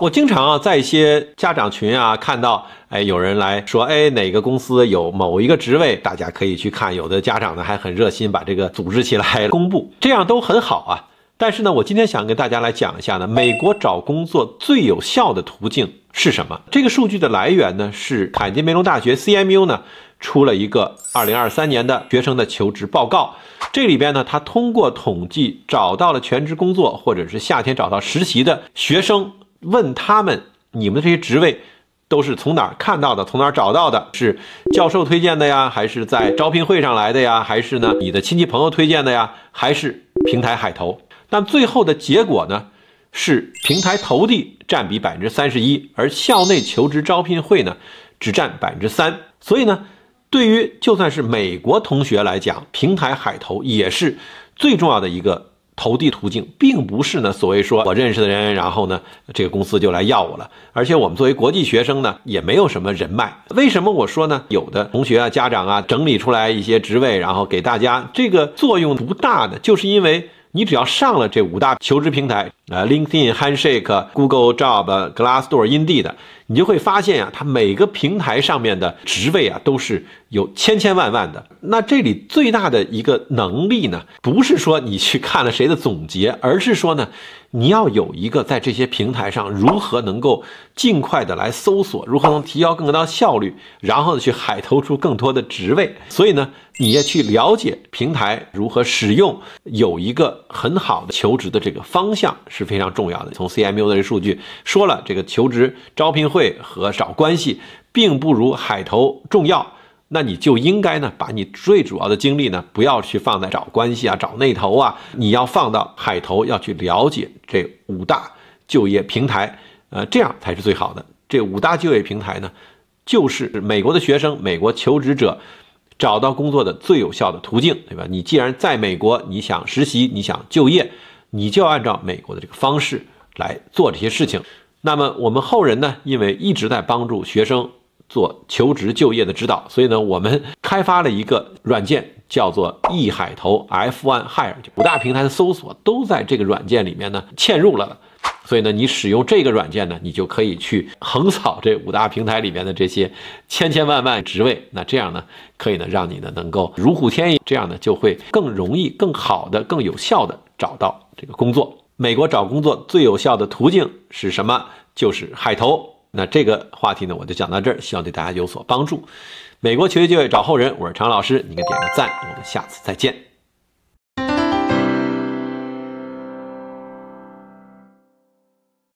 我经常啊在一些家长群啊看到，哎，有人来说，哎，哪个公司有某一个职位，大家可以去看。有的家长呢还很热心，把这个组织起来公布，这样都很好啊。但是呢，我今天想跟大家来讲一下呢，美国找工作最有效的途径是什么？这个数据的来源呢是坦迪梅隆大学 （CMU） 呢出了一个二零二三年的学生的求职报告。这里边呢，他通过统计找到了全职工作或者是夏天找到实习的学生。问他们，你们的这些职位都是从哪儿看到的，从哪儿找到的？是教授推荐的呀，还是在招聘会上来的呀，还是呢你的亲戚朋友推荐的呀，还是平台海投？但最后的结果呢，是平台投递占比百分之三十一，而校内求职招聘会呢只占百分之三。所以呢，对于就算是美国同学来讲，平台海投也是最重要的一个。投递途径并不是呢，所谓说我认识的人，然后呢，这个公司就来要我了。而且我们作为国际学生呢，也没有什么人脉。为什么我说呢？有的同学啊、家长啊，整理出来一些职位，然后给大家，这个作用不大的，就是因为。你只要上了这五大求职平台啊，LinkedIn、Handshake、Google Job、Glassdoor、Indeed，你就会发现呀，它每个平台上面的职位啊，都是有千千万万的。那这里最大的一个能力呢，不是说你去看了谁的总结，而是说呢。你要有一个在这些平台上如何能够尽快的来搜索，如何能提高更高的效率，然后呢去海投出更多的职位。所以呢，你要去了解平台如何使用，有一个很好的求职的这个方向是非常重要的。从 CMU 的这数据说了，这个求职招聘会和找关系并不如海投重要。那你就应该呢，把你最主要的精力呢，不要去放在找关系啊，找内投啊，你要放到海投，要去了解这五大就业平台，呃，这样才是最好的。这五大就业平台呢，就是美国的学生、美国求职者找到工作的最有效的途径，对吧？你既然在美国，你想实习，你想就业，你就要按照美国的这个方式来做这些事情。那么我们后人呢，因为一直在帮助学生。做求职就业的指导，所以呢，我们开发了一个软件，叫做易海投 F One Hire。五大平台的搜索都在这个软件里面呢嵌入了，所以呢，你使用这个软件呢，你就可以去横扫这五大平台里面的这些千千万万职位。那这样呢，可以呢，让你呢能够如虎添翼，这样呢就会更容易、更好的、更有效的找到这个工作。美国找工作最有效的途径是什么？就是海投。那这个话题呢，我就讲到这儿，希望对大家有所帮助。美国学就界找后人，我是常老师，你给点个赞，我们下次再见。